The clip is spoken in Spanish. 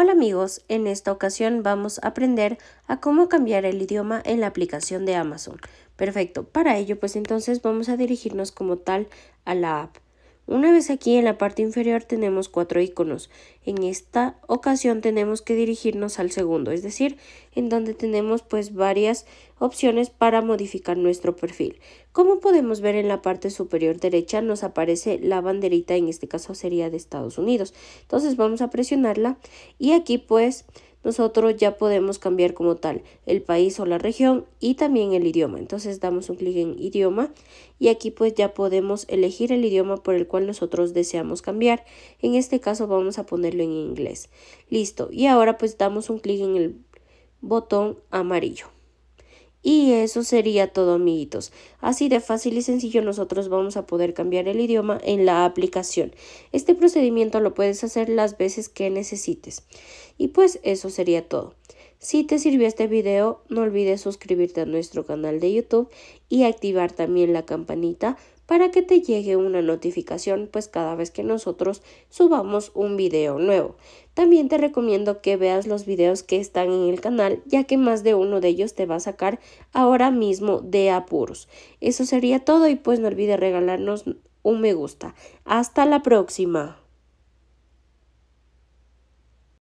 Hola amigos, en esta ocasión vamos a aprender a cómo cambiar el idioma en la aplicación de Amazon. Perfecto, para ello pues entonces vamos a dirigirnos como tal a la app. Una vez aquí en la parte inferior tenemos cuatro iconos. En esta ocasión tenemos que dirigirnos al segundo, es decir, en donde tenemos pues varias opciones para modificar nuestro perfil. Como podemos ver en la parte superior derecha nos aparece la banderita, en este caso sería de Estados Unidos. Entonces vamos a presionarla y aquí pues nosotros ya podemos cambiar como tal el país o la región y también el idioma. Entonces damos un clic en idioma y aquí pues ya podemos elegir el idioma por el cual nosotros deseamos cambiar. En este caso vamos a ponerlo en inglés. Listo. Y ahora pues damos un clic en el botón amarillo. Y eso sería todo, amiguitos. Así de fácil y sencillo nosotros vamos a poder cambiar el idioma en la aplicación. Este procedimiento lo puedes hacer las veces que necesites. Y pues eso sería todo. Si te sirvió este video, no olvides suscribirte a nuestro canal de YouTube y activar también la campanita para que te llegue una notificación pues cada vez que nosotros subamos un video nuevo. También te recomiendo que veas los videos que están en el canal ya que más de uno de ellos te va a sacar ahora mismo de apuros. Eso sería todo y pues no olvides regalarnos un me gusta. Hasta la próxima.